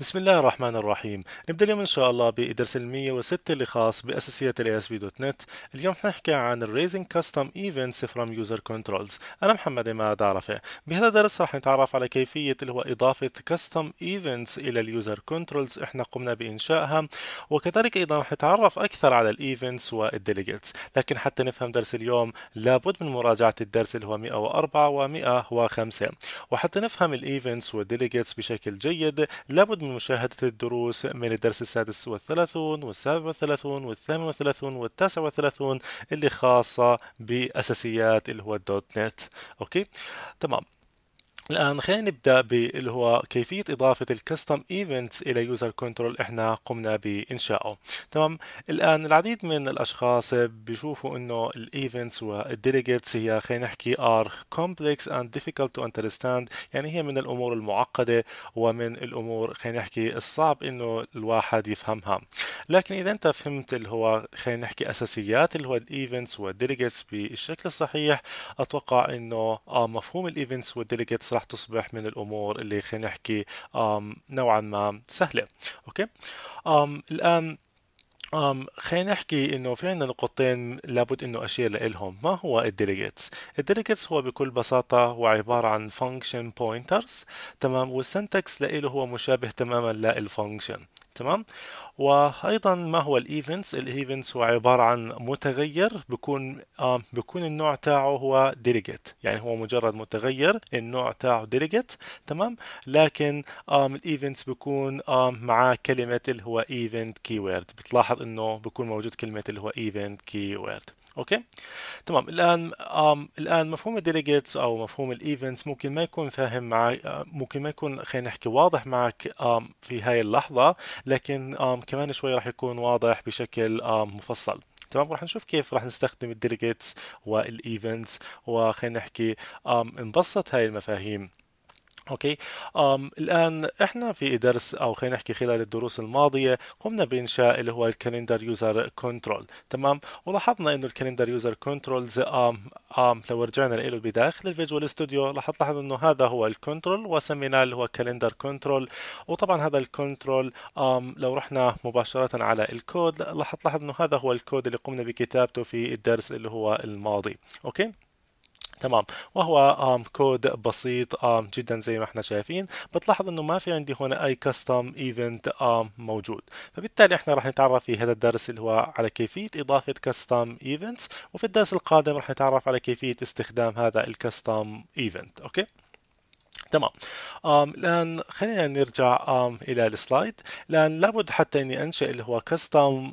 بسم الله الرحمن الرحيم نبدا اليوم ان شاء الله بدرس ال 106 اللي خاص باساسيات الاي اس بي دوت نت اليوم حنحكي عن Raising كاستم Events فروم يوزر كنترولز انا محمد عماد عرفه بهذا الدرس رح نتعرف على كيفيه اللي هو اضافه كاستم Events الى اليوزر كنترولز احنا قمنا بانشائها وكذلك ايضا رح نتعرف اكثر على والـ Delegates لكن حتى نفهم درس اليوم لابد من مراجعه الدرس اللي هو 104 و 105 وحتى نفهم والـ Delegates بشكل جيد لابد من مشاهدة الدروس من الدرس السادس والثلاثون والسابع والثلاثون والثامن والثلاثون والتاسع والثلاثون اللي خاصة بأساسيات اللي هو الدوت نت أوكي تمام الآن خلينا نبدأ باللي هو كيفية إضافة الكستم ايفنتس إلى يوزر كنترول إحنا قمنا بإنشائه تمام الآن العديد من الأشخاص بيشوفوا إنه الايفنتس والديليجيتس هي خلينا نحكي ار كومبلكس اند difficult تو understand يعني هي من الأمور المعقدة ومن الأمور خلينا نحكي الصعب إنه الواحد يفهمها لكن إذا أنت فهمت اللي هو خلينا نحكي أساسيات اللي هو الايفنتس والديليجيتس بالشكل الصحيح أتوقع إنه آه مفهوم الايفنتس والديليجيتس رح تصبح من الامور اللي خلينا نحكي نوعا ما سهله اوكي الان أم خلينا نحكي انه في عندنا نقطتين لابد انه اشير لهم ما هو الديليجيتس الديليجيتس هو بكل بساطه هو عباره عن فانكشن بوينترز تمام والسنتكس له هو مشابه تماما للفانكشن تمام وايضا ما هو الايفنتس الايفنتس هو عباره عن متغير بكون آه بكون النوع تاعه هو ديليجيت يعني هو مجرد متغير النوع تاعه ديليجيت تمام لكن آه الايفنتس بكون آه مع كلمه اللي هو ايفنت كيورد بتلاحظ انه بكون موجود كلمه اللي هو ايفنت كيورد اوكي تمام الان آم الان مفهوم الديليجيتس او مفهوم الايفنتس ممكن ما يكون فاهم مع آه، ممكن ما يكون خلينا نحكي واضح معك آم في هاي اللحظه لكن آم كمان شوي راح يكون واضح بشكل آم مفصل تمام راح نشوف كيف راح نستخدم الديليجيتس والايفنتس وخلينا نحكي نبسط هاي المفاهيم اوكي أم الان احنا في درس او خلينا نحكي خلال الدروس الماضيه قمنا بانشاء اللي هو الكالندر يوزر كنترول تمام ولاحظنا انه الكالندر يوزر كنترولز أم أم لو رجعنا له بداخل الفيجوال ستوديو لاحظنا تلاحظ انه هذا هو الكنترول وسميناه اللي هو كالندر كنترول وطبعا هذا الكنترول أم لو رحنا مباشره على الكود لاحظنا تلاحظ انه هذا هو الكود اللي قمنا بكتابته في الدرس اللي هو الماضي اوكي تمام وهو كود بسيط جدا زي ما احنا شايفين بتلاحظ انه ما في عندي هنا اي كاستم ايفنت موجود فبالتالي احنا راح نتعرف في هذا الدرس اللي هو على كيفيه اضافه كاستم ايفنتس وفي الدرس القادم راح نتعرف على كيفيه استخدام هذا الكاستم ايفنت اوكي تمام آم الآن خلينا نرجع آم إلى السلايد الآن لابد حتى إني أنشئ اللي هو كاستم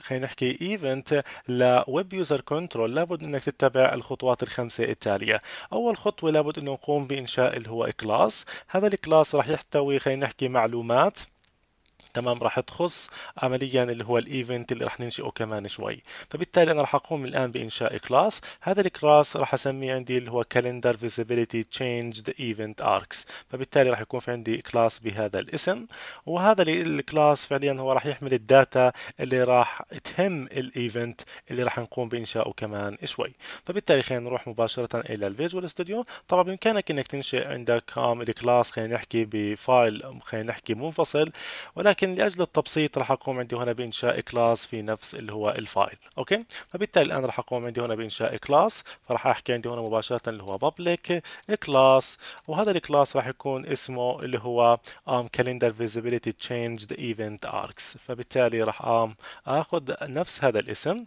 خلينا نحكي ايفنت لويب يوزر كنترول لابد انك تتبع الخطوات الخمسه التاليه اول خطوه لابد انه نقوم بانشاء اللي هو كلاس هذا الكلاس راح يحتوي خلينا نحكي معلومات تمام راح تخص عمليا اللي هو الايفنت اللي راح ننشئه كمان شوي فبالتالي انا راح اقوم الان بانشاء كلاس هذا الكلاس راح اسميه عندي اللي هو calendar visibility changed ايفنت اركس فبالتالي راح يكون في عندي كلاس بهذا الاسم وهذا الكلاس فعليا هو راح يحمل الداتا اللي راح تهم الايفنت اللي راح نقوم بانشائه كمان شوي فبالتالي خلينا نروح مباشره الى الفيجوال ستوديو طبعا بامكانك انك تنشئ عندك الكلاس خلينا نحكي بفايل خلينا نحكي منفصل ولكن لكن لاجل التبسيط راح اقوم عندي هنا بانشاء كلاس في نفس اللي هو الفايل اوكي فبالتالي الان راح اقوم عندي هنا بانشاء كلاس فراح احكي عندي هنا مباشره اللي هو بابليك كلاس وهذا الكلاس راح يكون اسمه اللي هو ام um, calendar فيزيبيليتي تشينجد ايفنت اركس فبالتالي راح اخذ نفس هذا الاسم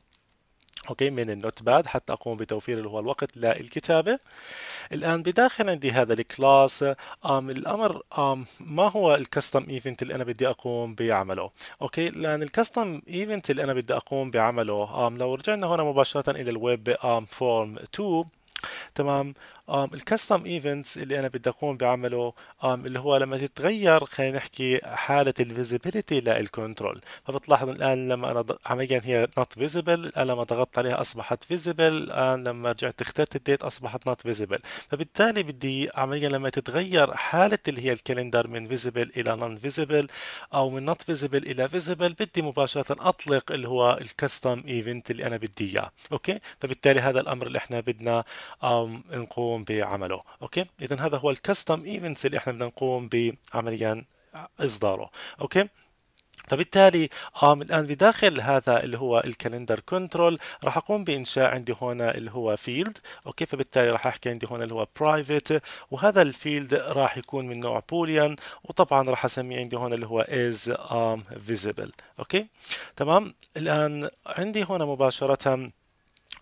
اوكي من النوت باد حتى اقوم بتوفير اللي هو الوقت للكتابه الان بداخل عندي هذا الكلاس أم الامر أم ما هو الكستم ايفنت اللي انا بدي اقوم بعمله اوكي لان الكستم ايفنت اللي انا بدي اقوم بعمله أم لو رجعنا هنا مباشره الى الويب أم فورم 2 تمام الكاستم ايفنتس اللي انا بدي اقوم بعمله اللي هو لما تتغير خلينا نحكي حاله الفيزيبيليتي للكنترول فبتلاحظ الان لما انا عمليا هي نوت فيزيبل الان لما ضغطت عليها اصبحت فيزيبل الان لما رجعت اخترت الديت اصبحت نوت فيزيبل فبالتالي بدي عمليا لما تتغير حاله اللي هي الكالندر من فيزيبل الى نون فيزيبل او من نوت فيزيبل الى فيزيبل بدي مباشره اطلق اللي هو الكاستم ايفنت اللي انا بدي اياه اوكي فبالتالي هذا الامر اللي احنا بدنا نقوم نقوم بعمله اوكي اذا هذا هو الكستم ايفنتس اللي احنا بدنا نقوم بعمليا اصداره اوكي فبالتالي آه الآن بداخل هذا اللي هو الكالندر كنترول راح أقوم بإنشاء عندي هنا اللي هو فيلد أوكي فبالتالي راح أحكي عندي هنا اللي هو برايفت وهذا الفيلد راح يكون من نوع بوليان وطبعا راح أسميه عندي هنا اللي هو از um, أوكي تمام الآن عندي هنا مباشرة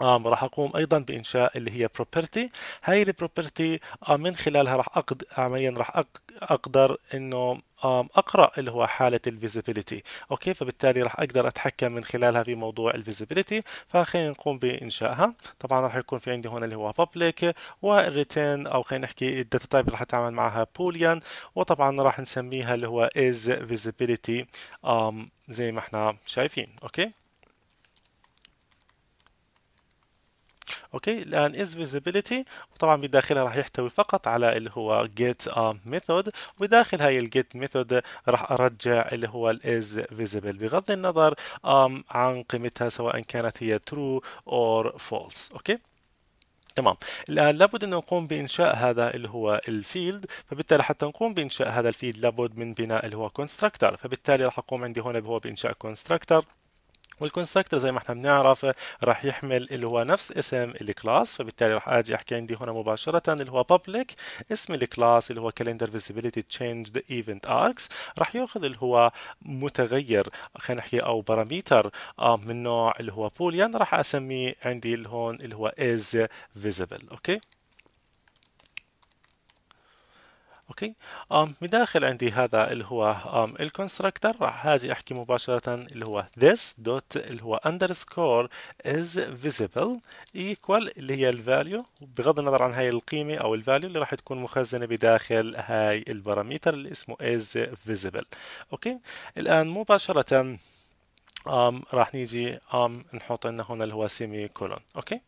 آم راح اقوم ايضا بانشاء اللي هي بروبرتي هاي البروبرتي آه، من خلالها راح أقد... عمليا راح أق... اقدر انه اقرا اللي هو حاله الفيزيبيليتي اوكي فبالتالي راح اقدر اتحكم من خلالها في موضوع الفيزيبيليتي فخلينا نقوم بانشائها طبعا راح يكون في عندي هنا اللي هو بابليك والريتين او خلينا نحكي الداتا تايب راح اتعامل معها بوليان وطبعا راح نسميها اللي هو از فيزيبيليتي زي ما احنا شايفين اوكي اوكي الان is visibility وطبعا بداخلها راح يحتوي فقط على اللي هو get a method وداخل هاي الجيت ميثود راح ارجع اللي هو الاز visible بغض النظر um, عن قيمتها سواء كانت هي true or false اوكي تمام الان لابد ان نقوم بانشاء هذا اللي هو الفيلد فبالتالي حتى نقوم بانشاء هذا الفيلد لابد من بناء اللي هو كونستراكتر فبالتالي راح اقوم عندي هنا هو بانشاء كونستراكتر والكونستراكتور زي ما احنا بنعرف راح يحمل اللي هو نفس اسم الكلاس فبالتالي راح اجي احكي عندي هنا مباشره اللي هو public اسم الكلاس اللي هو calendar visibility changed event arcs راح ياخذ اللي هو متغير خلينا نحكي او باراميتر آه، من نوع اللي هو بوليان راح اسميه عندي اللي هون اللي هو is visible اوكي okay. اوكي um, بداخل عندي هذا اللي هو ام الكونستراكتر راح هاجي احكي مباشره اللي هو this dot اللي هو underscore is visible equal اللي هي الفاليو بغض النظر عن هاي القيمه او الفاليو اللي راح تكون مخزنه بداخل هاي الباراميتر اللي اسمه is visible اوكي الان مباشره um, راح نيجي um, نحط لنا هنا اللي هو سيمي كولون اوكي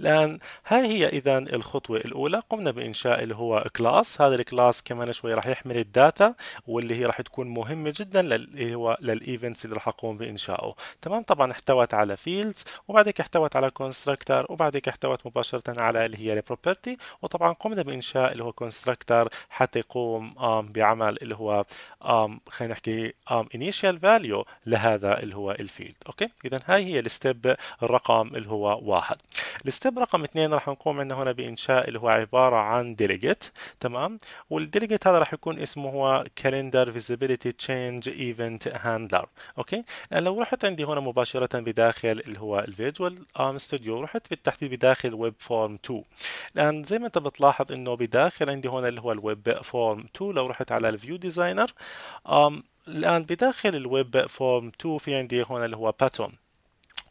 الان هاي هي اذا الخطوه الاولى قمنا بانشاء اللي هو كلاس هذا الكلاس كمان شوي راح يحمل الداتا واللي هي راح تكون مهمه جدا اللي هو للايفنتس اللي راح اقوم بانشائه تمام طبعا احتوت على فيلدز وبعدك احتوت على كونستراكتر وبعدك احتوت مباشره على اللي هي البروبرتي وطبعا قمنا بانشاء اللي هو كونستراكتر حتى يقوم um, بعمل اللي هو um, خلينا نحكي um, فاليو لهذا اللي هو الفيلد اوكي اذا هاي هي الستيب الرقم اللي هو واحد الستيب رقم اثنين راح نقوم عندنا هنا بانشاء اللي هو عباره عن ديليجيت تمام والديليجيت هذا راح يكون اسمه هو كالندر فيزيبيليتي تشينج ايفنت هاندلر اوكي لأن لو رحت عندي هنا مباشره بداخل اللي هو الفيجوال ام ستوديو رحت بالتحديد بداخل ويب فورم 2 الان زي ما انت بتلاحظ انه بداخل عندي هنا اللي هو الويب فورم 2 لو رحت على الفيو ديزاينر الان بداخل الويب فورم 2 في عندي هنا اللي هو باتون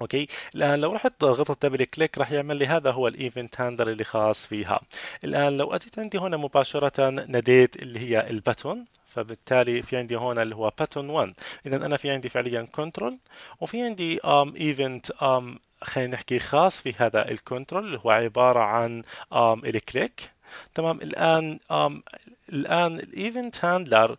اوكي الان لو رحت ضغطت دبل كليك راح يعمل لي هذا هو الايفنت هاندلر اللي خاص فيها الان لو اتيت عندي هنا مباشره ناديت اللي هي الباتون فبالتالي في عندي هنا اللي هو باتون 1 اذا انا في عندي فعليا كنترول وفي عندي ام ايفنت ام خلينا نحكي خاص في هذا الكنترول اللي هو عباره عن ام الكليك تمام الان الان الايفنت هاندلر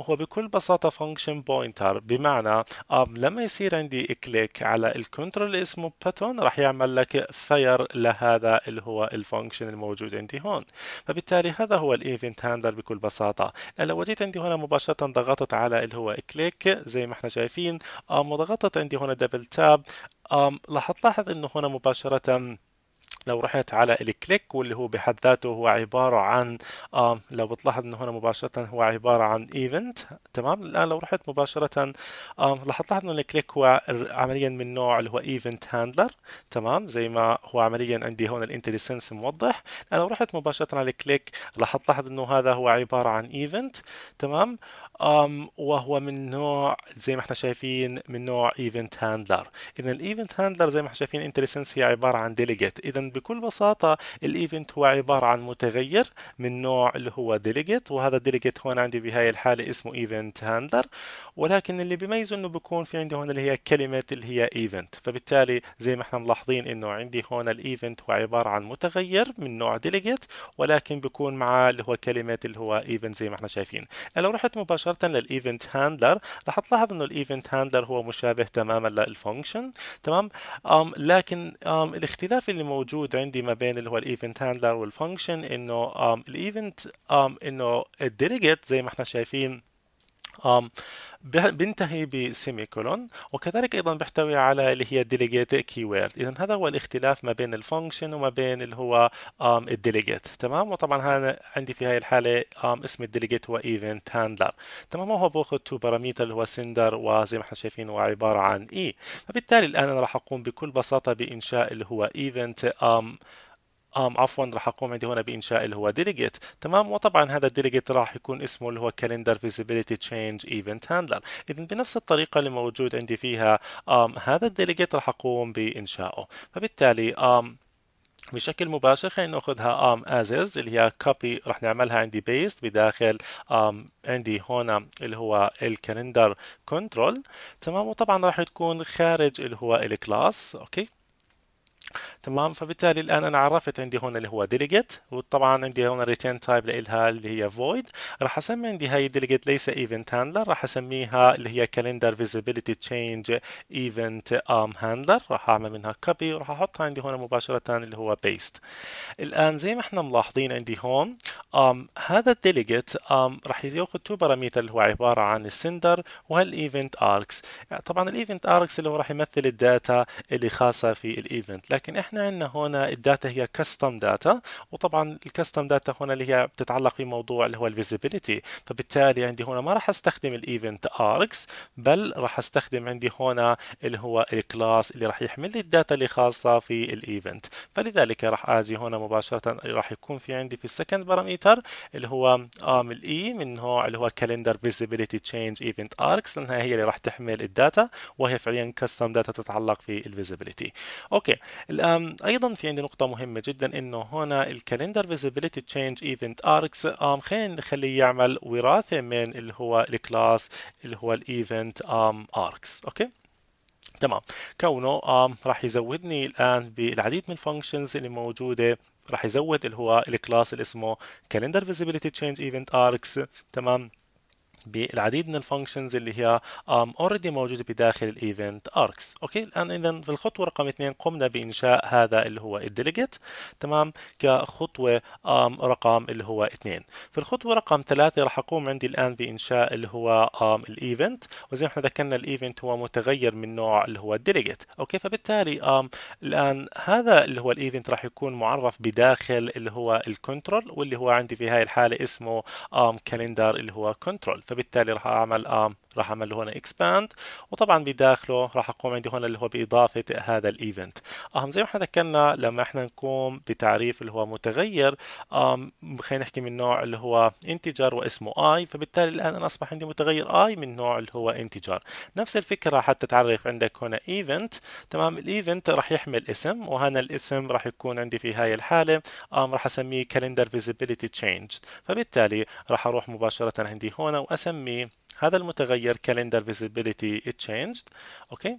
هو بكل بساطه فانكشن بوينتر بمعنى لما يصير عندي كليك على الكنترول اسمه باتون راح يعمل لك فاير لهذا اللي هو الفانكشن الموجود عندي هون فبالتالي هذا هو الايفنت هاندلر بكل بساطه آه، لو جيت عندي هنا مباشره ضغطت على اللي هو كليك زي ما احنا شايفين وضغطت عندي هنا دبل تاب راح تلاحظ انه هنا مباشره لو رحت على الكليك واللي هو بحد ذاته هو عبارة عن آه لو بتلاحظ انه هنا مباشرة هو عبارة عن ايفنت تمام الان لو رحت مباشرة آه رح تلاحظ انه الكليك هو عمليا من نوع اللي هو ايفنت هاندلر تمام زي ما هو عمليا عندي هون الانتليسنس موضح الان لو رحت مباشرة على الكليك رح تلاحظ انه هذا هو عبارة عن ايفنت تمام أم وهو من نوع زي ما احنا شايفين من نوع ايفنت هاندلر اذا الايفنت هاندلر زي ما احنا شايفين انتليسنس هي عبارة عن ديليجيت اذا بكل بساطة الايفنت هو عبارة عن متغير من نوع اللي هو ديليجيت وهذا الديليجيت هون عندي بهاي الحالة اسمه ايفنت هاندلر ولكن اللي بيميزه انه بكون في عندي هون اللي هي كلمة اللي هي ايفنت فبالتالي زي ما احنا ملاحظين انه عندي هون الايفنت هو عبارة عن متغير من نوع ديليجيت ولكن بيكون معاه اللي هو كلمة اللي هو ايفنت زي ما احنا شايفين لو رحت مباشرة للايفنت هاندلر رح تلاحظ انه الايفنت هاندلر هو مشابه تماما للفانكشن تمام لكن الاختلاف اللي موجود موجود عندي ما بين اللي هو الايفنت هاندلر والفانكشن انه الايفنت انه الديليجيت زي ما احنا شايفين بينتهي بسيمي كولون وكذلك ايضا بيحتوي على اللي هي الديليجيت كي وورد اذا هذا هو الاختلاف ما بين الفانكشن وما بين اللي هو الديليجيت تمام وطبعا هنا عندي في هاي الحاله اسم الديليجيت هو ايفنت هاندلر تمام وهو باخذ تو باراميتر اللي هو سندر وزي ما احنا شايفين هو عباره عن اي e. فبالتالي الان انا راح اقوم بكل بساطه بانشاء اللي هو ايفنت آم عفوا راح اقوم عندي هنا بانشاء اللي هو ديليجيت تمام وطبعا هذا الديليجيت راح يكون اسمه اللي هو كالندر فيزيبيليتي تشينج ايفنت هاندلر اذا بنفس الطريقه اللي موجود عندي فيها آم هذا الديليجيت راح اقوم بانشائه فبالتالي آم بشكل مباشر خلينا ناخذها ام از اللي هي كوبي راح نعملها عندي بيست بداخل ام عندي هنا اللي هو الكالندر كنترول تمام وطبعا راح تكون خارج اللي هو الكلاس اوكي تمام فبالتالي الان انا عرفت عندي هون اللي هو ديليجيت وطبعا عندي هون ريتين تايب لها اللي هي فويد راح اسمي عندي هاي ديليجيت ليس ايفنت هاندلر راح اسميها اللي هي كالندر فيزيبيليتي تشينج ايفنت ام هاندلر راح اعمل منها كوبي وراح احطها عندي هون مباشره اللي هو بيست الان زي ما احنا ملاحظين عندي هون um, هذا الديليجيت um, راح ياخذ تو باراميتر اللي هو عباره عن السندر وهالايفنت اركس طبعا الايفنت اركس اللي هو راح يمثل الداتا اللي خاصه في الايفنت لكن احنا عندنا هنا الداتا هي كاستم داتا وطبعا الكاستم داتا هنا اللي هي بتتعلق بموضوع اللي هو الفيزيبيليتي فبالتالي عندي هنا ما راح استخدم الايفنت اركس بل راح استخدم عندي هنا اللي هو الكلاس اللي راح يحمل لي الداتا اللي خاصه في الايفنت فلذلك راح اجي هنا مباشره راح يكون في عندي في السكند باراميتر اللي هو ام الاي e من نوع اللي هو كالندر فيزيبيليتي تشينج ايفنت اركس لانها هي اللي راح تحمل الداتا وهي فعليا كاستم داتا تتعلق في الفيزيبيليتي اوكي الآن أيضا في عندي نقطة مهمة جدا إنه هنا الكالندر فيزيبيليتي تشينج ايفنت اركس آم خلينا نخليه يعمل وراثة من اللي هو الكلاس اللي هو الايفنت آم اركس أوكي تمام كونه آم راح يزودني الآن بالعديد من الفانكشنز اللي موجودة راح يزود اللي هو الكلاس اللي اسمه كالندر فيزيبيليتي تشينج ايفنت اركس تمام بالعديد من الفانكشنز اللي هي اوريدي um, موجوده بداخل الايفنت اركس اوكي الان اذا في الخطوه رقم اثنين قمنا بانشاء هذا اللي هو الديليجيت تمام كخطوه um, رقم اللي هو اثنين في الخطوه رقم ثلاثه راح اقوم عندي الان بانشاء اللي هو um, الايفنت وزي ما احنا ذكرنا الايفنت هو متغير من نوع اللي هو الديليجيت اوكي فبالتالي um, الان هذا اللي هو الايفنت راح يكون معرف بداخل اللي هو الكنترول واللي هو عندي في هاي الحاله اسمه um, اللي هو كنترول فبالتالي راح اعمل ام راح اعمل له هون اكسباند وطبعا بداخله راح اقوم عندي هون اللي هو باضافه هذا الايفنت أهم زي ما احنا ذكرنا لما احنا نقوم بتعريف اللي هو متغير خلينا نحكي من نوع اللي هو انتجر واسمه اي فبالتالي الان انا اصبح عندي متغير اي من نوع اللي هو انتجر نفس الفكره حتى تعرف عندك هنا ايفنت تمام الايفنت راح يحمل اسم وهنا الاسم راح يكون عندي في هاي الحاله راح اسميه كالندر فيزيبيليتي تشينج فبالتالي راح اروح مباشره عندي هنا واسميه هذا المتغير calendar visibility it changed اوكي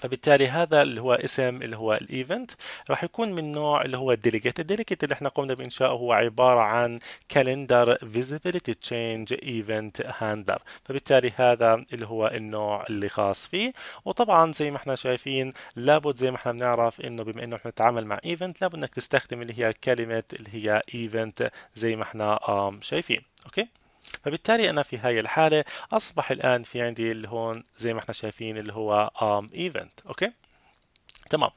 فبالتالي هذا اللي هو اسم اللي هو الايفنت راح يكون من نوع اللي هو الديليجيت الديليجيت اللي احنا قمنا بانشائه هو عباره عن كالندر فيزيبيليتي تشينج ايفنت هاندلر فبالتالي هذا اللي هو النوع اللي خاص فيه وطبعا زي ما احنا شايفين لابد زي ما احنا بنعرف انه بما انه احنا نتعامل مع ايفنت لابد انك تستخدم اللي هي كلمه اللي هي ايفنت زي ما احنا شايفين اوكي فبالتالي انا في هاي الحاله اصبح الان في عندي اللي هون زي ما احنا شايفين اللي هو ام ايفنت اوكي تمام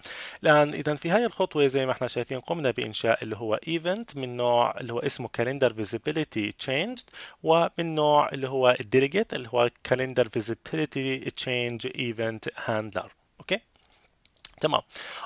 الان اذا في هاي الخطوه زي ما احنا شايفين قمنا بانشاء اللي هو ايفنت من نوع اللي هو اسمه كالندر فيزيبيليتي تشينج ومن نوع اللي هو الديليجيت اللي هو كالندر فيزيبيليتي تشينج ايفنت هاندلر تمام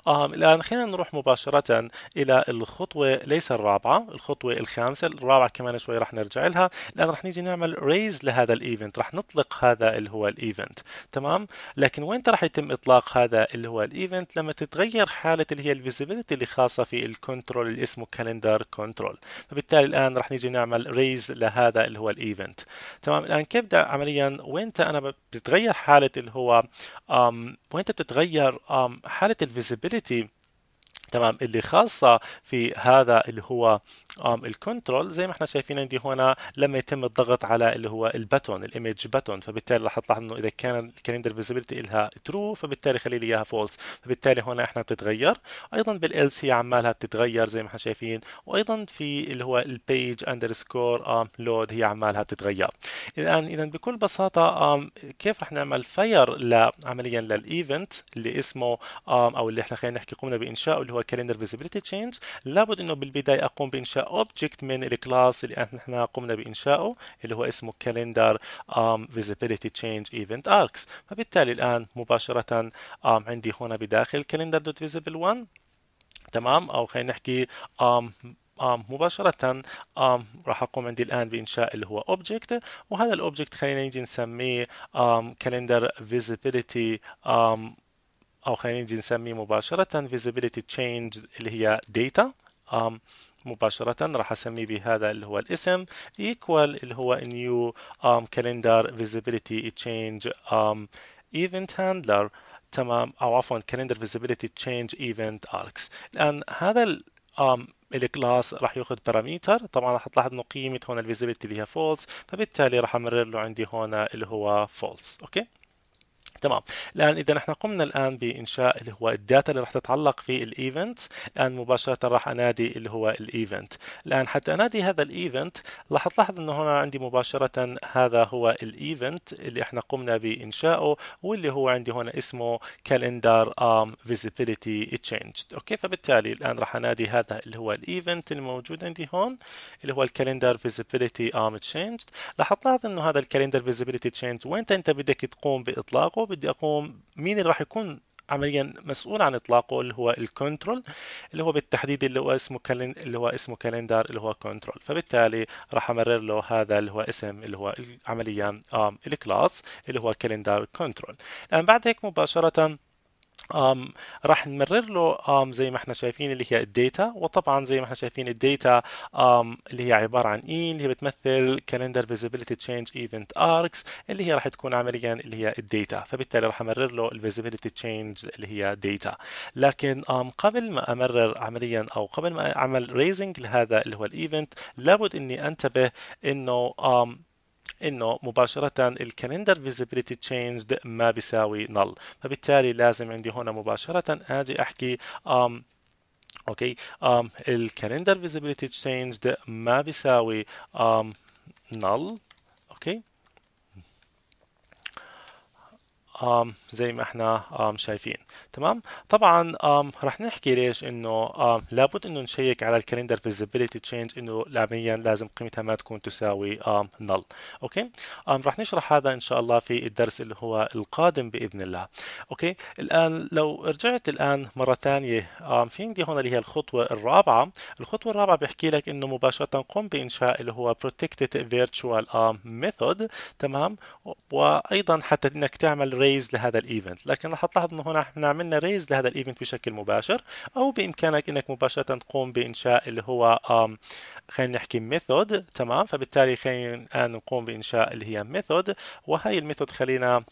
آه الآن خلينا نروح مباشرة إلى الخطوة ليس الرابعة الخطوة الخامسة الرابعة كمان شوي رح نرجع لها الآن رح نيجي نعمل ريز لهذا الإيفنت رح نطلق هذا اللي هو الإيفنت تمام لكن وين رح يتم إطلاق هذا اللي هو الإيفنت لما تتغير حالة اللي هي الفيزيبيليتي اللي خاصة في الكنترول اللي اسمه كالندر كنترول فبالتالي الآن رح نيجي نعمل ريز لهذا اللي هو الإيفنت تمام الآن كيف بدأ عمليا وين أنا بتتغير حالة اللي هو وين بتتغير حالة حاله الفيزيبيليتي تمام اللي خاصه في هذا اللي هو الكنترول زي ما احنا شايفين عندي هنا لما يتم الضغط على اللي هو الباتون الايمج باتون فبالتالي رح تلاحظ انه اذا كان الكالندر فيزيبيليتي لها ترو فبالتالي خلي لي اياها فولس فبالتالي هنا احنا بتتغير ايضا بالال سي عمالها بتتغير زي ما احنا شايفين وايضا في اللي هو البيج اندرسكور لود هي عمالها بتتغير الان اذا بكل بساطه كيف رح نعمل فاير عمليا للايفنت اللي اسمه او اللي احنا خلينا نحكي قمنا بانشائه اللي هو كالندر فيزيبيليتي تشينج لابد انه بالبدايه اقوم بانشاء اوبجكت من الكلاس اللي احنا قمنا بانشائه اللي هو اسمه كالندر فيزيبيليتي تشينج ايفنت اركس فبالتالي الان مباشره um, عندي هنا بداخل كالندر دوت فيزيبل 1 تمام او خلينا نحكي um, um, مباشرة um, راح أقوم عندي الآن بإنشاء اللي هو object وهذا الأوبجكت خلينا نجي نسميه um, calendar visibility um, أو خلينا نجي نسميه مباشرة visibility change اللي هي data um, مباشرة راح أسميه بهذا اللي هو الاسم equal اللي هو new um, calendar visibility change um, event handler تمام أو عفوا calendar visibility change event arcs الآن هذا ال um, الكلاس راح ياخذ باراميتر طبعا راح تلاحظ انه قيمه هون الفيزيبيليتي اللي هي فولس فبالتالي راح امرر له عندي هون اللي هو فولس اوكي تمام الان اذا نحن قمنا الان بانشاء اللي هو الداتا اللي راح تتعلق في الايفنت الان مباشره راح انادي اللي هو الايفنت الان حتى انادي هذا الايفنت راح تلاحظ انه هنا عندي مباشره هذا هو الايفنت اللي احنا قمنا بانشائه واللي هو عندي هنا اسمه كالندر ام فيزيبيليتي تشينج اوكي فبالتالي الان راح انادي هذا اللي هو الايفنت الموجود عندي هون اللي هو الكالندر فيزيبيليتي ام تشينج راح تلاحظ انه هذا الكالندر فيزيبيليتي تشينج وين انت بدك تقوم باطلاقه بدي اقوم مين اللي راح يكون عمليا مسؤول عن اطلاقه اللي هو الكنترول اللي هو بالتحديد اللي هو اسمه كالين اللي هو اسمه كالندر اللي هو كنترول فبالتالي راح امرر له هذا اللي هو اسم اللي هو عمليا آه، الكلاس اللي هو كالندر كنترول الان بعد هيك مباشره Um, راح نمرر له um, زي ما احنا شايفين اللي هي الداتا وطبعا زي ما احنا شايفين الداتا um, اللي هي عباره عن اي e، اللي هي بتمثل كالندر فيزيبيليتي تشينج ايفنت اركس اللي هي راح تكون عمليا اللي هي الداتا فبالتالي راح امرر له الفيزيبيليتي تشينج اللي هي داتا لكن um, قبل ما امرر عمليا او قبل ما اعمل ريزنج لهذا اللي هو الايفنت لابد اني انتبه انه um, انه مباشره الكالندر فيزيبيليتي تشينجد ما بيساوي نل فبالتالي لازم عندي هنا مباشره اجي احكي um, اوكي um, الكالندر فيزيبيليتي تشينجد ما بيساوي um, null اوكي زي ما احنا شايفين تمام طبعا رح نحكي ليش انه لابد انه نشيك على الكالندر فيزيبيليتي تشينج انه لعمليا لازم قيمتها ما تكون تساوي نل اوكي رح نشرح هذا ان شاء الله في الدرس اللي هو القادم باذن الله اوكي الان لو رجعت الان مره ثانيه في عندي هون اللي هي الخطوه الرابعه الخطوه الرابعه بيحكي لك انه مباشره قم بانشاء اللي هو protected virtual method تمام وايضا حتى انك تعمل ريز لهذا الايفنت لكن رح تلاحظ انه هنا احنا عملنا ريز لهذا الايفنت بشكل مباشر او بامكانك انك مباشره تقوم بانشاء اللي هو خلينا نحكي ميثود تمام فبالتالي خلينا الان نقوم بانشاء اللي هي ميثود وهي الميثود خلينا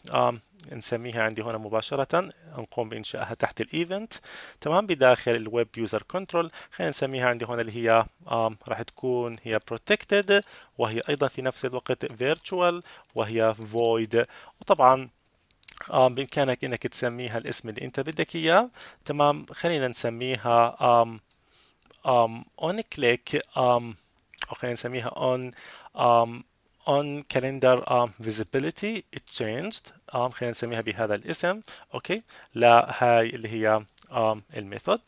نسميها عندي هنا مباشرة نقوم بإنشائها تحت الإيفنت تمام بداخل الويب يوزر كنترول خلينا نسميها عندي هنا اللي هي راح تكون هي protected وهي أيضا في نفس الوقت virtual وهي void وطبعا آم بإمكانك إنك تسميها الاسم اللي أنت بدك إياه تمام خلينا نسميها آم آم on click آم أو خلينا نسميها on آم on calendar um, visibility it changed um, خلينا نسميها بهذا الاسم اوكي لهاي اللي هي um, الميثود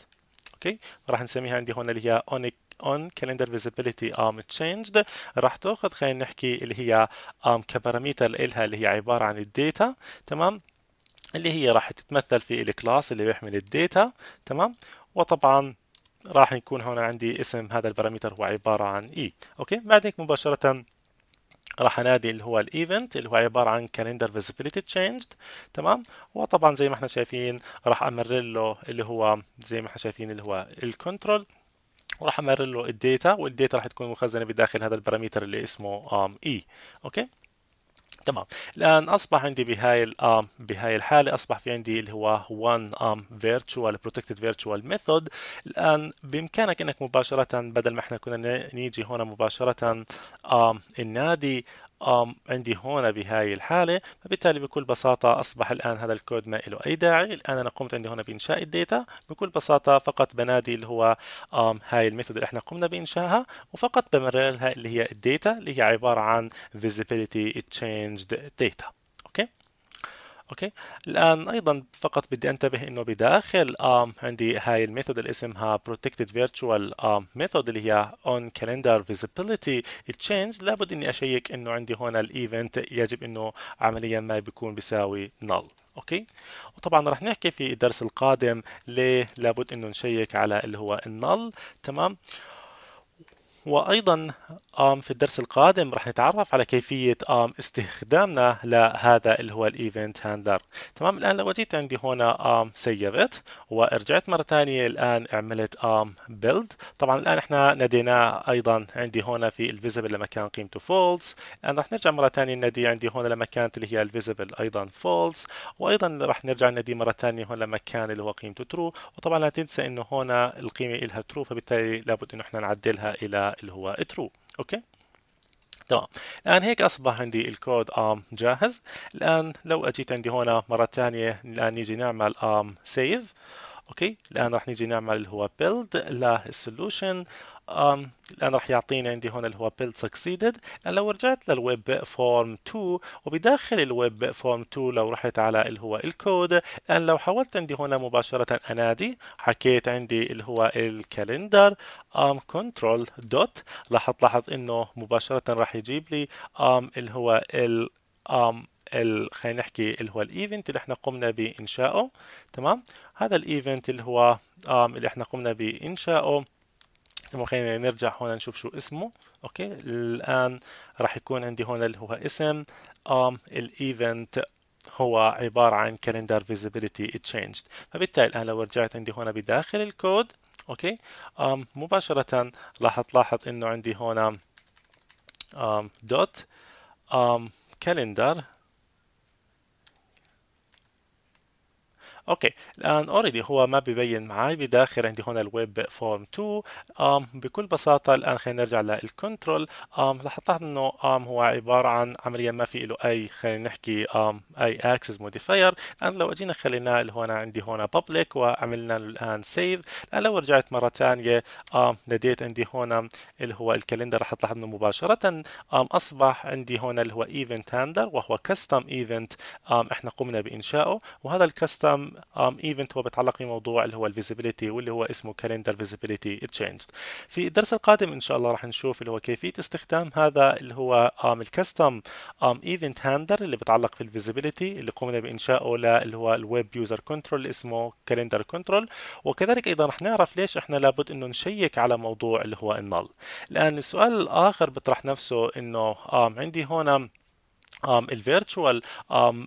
اوكي راح نسميها عندي هون اللي هي on on calendar visibility arm changed راح تاخذ خلينا نحكي اللي هي arm كباراميتر لها اللي هي عباره عن الداتا تمام اللي هي راح تتمثل في الكلاس اللي بيحمل الداتا تمام وطبعا راح يكون هنا عندي اسم هذا البارامتر هو عباره عن اي e. اوكي بعد هيك مباشره راح انادي اللي هو الايفنت اللي هو عباره عن كالندر فيزيبيليتي changed تمام وطبعا زي ما احنا شايفين راح امرر له اللي هو زي ما احنا شايفين اللي هو الكنترول وراح امرر له الداتا والداتا راح تكون مخزنه بداخل هذا البارامتر اللي اسمه اي e. اوكي تمام الان اصبح عندي بهاي بهاي الحاله اصبح في عندي اللي هو 1 ام فيرتشوال بروتكتد فيرتشوال ميثود الان بامكانك انك مباشره بدل ما احنا كنا نيجي هنا مباشره النادي عندي هون بهاي الحالة فبالتالي بكل بساطة أصبح الآن هذا الكود ما له أي داعي الآن أنا قمت عندي هون بإنشاء الداتا بكل بساطة فقط بنادي اللي هو هاي الميثود اللي احنا قمنا بإنشائها وفقط بمرر لها اللي هي الداتا اللي هي عبارة عن visibility changed data أوكي okay. اوكي الان ايضا فقط بدي انتبه انه بداخل um, عندي هاي الميثود اللي اسمها protected virtual um, method اللي هي on calendar visibility change لابد اني اشيك انه عندي هون الايفنت يجب انه عمليا ما بيكون بيساوي null اوكي وطبعا رح نحكي في الدرس القادم ليه لابد انه نشيك على اللي هو النل تمام وأيضا في الدرس القادم رح نتعرف على كيفية استخدامنا لهذا اللي هو الايفنت هاندلر تمام الآن لو جيت عندي هنا سيفت ورجعت مرة ثانية الآن عملت بيلد طبعا الآن احنا ناديناه أيضا عندي هنا في الفيزبل لمكان قيمته فولس الآن رح نرجع مرة ثانية ندي عندي هنا لمكان اللي هي الفيزبل أيضا فولس وأيضا رح نرجع ندي مرة ثانية هنا لمكان اللي هو قيمته ترو وطبعا لا تنسى إنه هنا القيمة إلها ترو فبالتالي لابد إنه احنا نعدلها إلى اللي هو ترو اوكي تمام آه. الان هيك اصبح عندي الكود ام جاهز الان لو اجيت عندي هنا مره ثانيه الان نيجي نعمل ام سيف اوكي الان راح نيجي نعمل اللي هو بيلد للسولوشن um, الان راح يعطيني عندي هون اللي هو بيلد سكسيدد الان لو رجعت للويب فورم 2 وبداخل الويب فورم 2 لو رحت على اللي هو الكود الان لو حاولت عندي هون مباشرة انادي حكيت عندي اللي هو الكالندر um, control دوت راح تلاحظ انه مباشرة راح يجيب لي um, اللي هو ال um, خلينا نحكي اللي هو الايفنت اللي احنا قمنا بانشائه تمام هذا الايفنت اللي هو اللي احنا قمنا بانشائه تمام خلينا نرجع هون نشوف شو اسمه اوكي الان راح يكون عندي هون اللي هو اسم الايفنت هو عبارة عن calendar visibility changed فبالتالي الآن لو رجعت عندي هنا بداخل الكود أوكي أم مباشرة راح تلاحظ إنه عندي هنا أم دوت أم calendar اوكي الان اوريدي هو ما ببين معي بداخل عندي هون الويب فورم 2 بكل بساطه الان خلينا نرجع للكنترول لاحظت انه أم هو عباره عن عمليا ما في له اي خلينا نحكي أم اي اكسس موديفاير الان لو اجينا خليناه اللي هو انا عندي هون بابليك وعملنا له الان سيف الان لو رجعت مره ثانيه um, لديت عندي هون اللي هو الكالندر راح تلاحظ انه مباشره أم اصبح عندي هون اللي هو ايفنت هاندلر وهو كاستم ايفنت احنا قمنا بانشائه وهذا الكاستم ايفنت هو بيتعلق بموضوع اللي هو الفيزيبيليتي واللي هو اسمه كالندر فيزيبيليتي تشينجد في الدرس القادم ان شاء الله راح نشوف اللي هو كيفيه استخدام هذا اللي هو الكاستم ايفنت هاندلر اللي بيتعلق في الفيزيبيليتي اللي قمنا بانشائه اللي هو الويب يوزر كنترول اسمه كالندر كنترول وكذلك ايضا راح نعرف ليش احنا لابد انه نشيك على موضوع اللي هو النل الان السؤال الاخر بيطرح نفسه انه um, عندي هون الفيرتشوال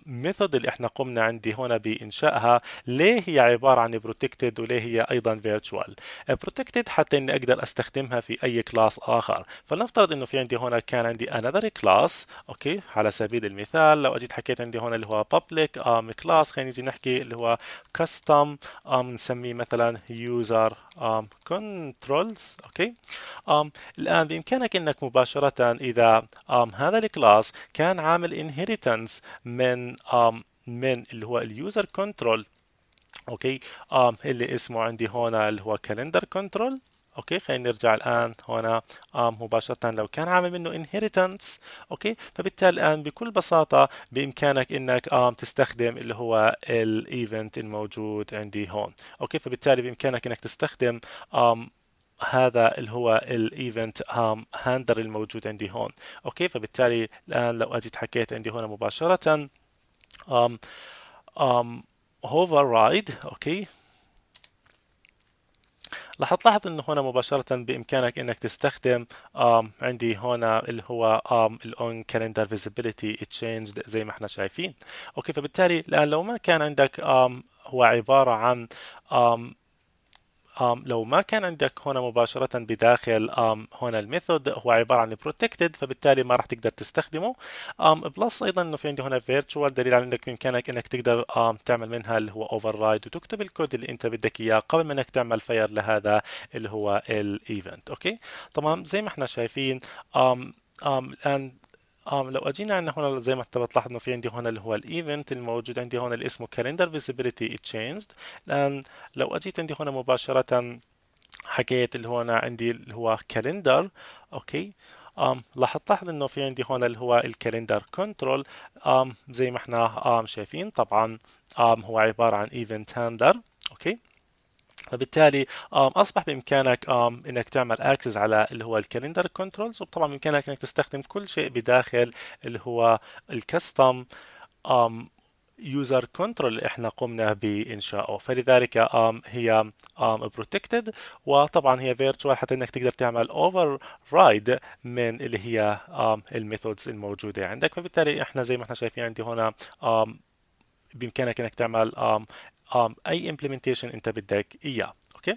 ميثود اللي احنا قمنا عندي هنا بانشائها ليه هي عباره عن بروتكتد وليه هي ايضا فيرتشوال بروتكتد حتى اني اقدر استخدمها في اي كلاس اخر فلنفترض انه في عندي هنا كان عندي another كلاس اوكي على سبيل المثال لو اجيت حكيت عندي هنا اللي هو public um, class خلينا نجي نحكي اللي هو custom um, نسميه مثلا user um, controls اوكي um, الان بامكانك انك مباشره اذا um, هذا الكلاس كان عامل الانهيرتنس من um, من اللي هو اليوزر كنترول اوكي اللي اسمه عندي هنا اللي هو كالندر كنترول اوكي خلينا نرجع الان هنا um, مباشره لو كان عامل منه انهيرتنس اوكي فبالتالي الان بكل بساطه بامكانك انك um, تستخدم اللي هو الايفنت الموجود عندي هون اوكي فبالتالي بامكانك انك تستخدم هذا اللي هو الايفنت هاندر الموجود عندي هون اوكي فبالتالي الان لو اجيت حكيت عندي هون مباشره ام هوفر رايد اوكي راح تلاحظ انه هنا مباشرة بامكانك انك تستخدم آم عندي هنا اللي هو آم الاون كالندر فيزيبيليتي تشينجد زي ما احنا شايفين اوكي فبالتالي الان لو ما كان عندك آم هو عبارة عن آم لو ما كان عندك هنا مباشرة بداخل هنا الميثود هو عبارة عن protected فبالتالي ما راح تقدر تستخدمه بلس ايضا انه في عندي هنا virtual دليل على انك بامكانك انك تقدر تعمل منها اللي هو override وتكتب الكود اللي انت بدك اياه قبل ما انك تعمل fire لهذا اللي هو الايفنت اوكي تمام زي ما احنا شايفين الان آم لو اجينا عندنا هون زي ما انت بتلاحظ انه في عندي هون اللي هو الايفنت الموجود عندي هون اللي اسمه كالندر فيزيبيليتي تشينجد لان لو اجيت عندي هون مباشره حكيت اللي هو انا عندي اللي هو كالندر اوكي آم راح تلاحظ انه في عندي هون اللي هو الكالندر كنترول آم زي ما احنا آم شايفين طبعا آم هو عباره عن ايفنت هاندلر اوكي فبالتالي اصبح بامكانك انك تعمل اكسس على اللي هو الكالندر كنترولز وطبعا بامكانك انك تستخدم كل شيء بداخل اللي هو الكستم يوزر كنترول اللي احنا قمنا بانشائه فلذلك هي بروتكتد وطبعا هي فيرتشوال حتى انك تقدر تعمل اوفر رايد من اللي هي الميثودز الموجوده عندك فبالتالي احنا زي ما احنا شايفين عندي هنا بامكانك انك تعمل اي implementation انت بدك اياه اوكي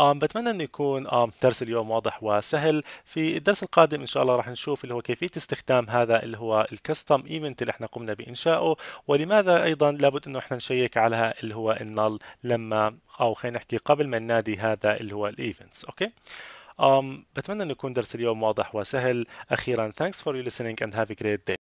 um, بتمنى انه يكون um, درس اليوم واضح وسهل في الدرس القادم ان شاء الله راح نشوف اللي هو كيفيه استخدام هذا اللي هو الكستم ايفنت اللي احنا قمنا بانشائه ولماذا ايضا لابد انه احنا نشيك على اللي هو النل لما او خلينا نحكي قبل ما ننادي هذا اللي هو الايفنتس اوكي um, بتمنى انه يكون درس اليوم واضح وسهل اخيرا thanks for your listening and have a great day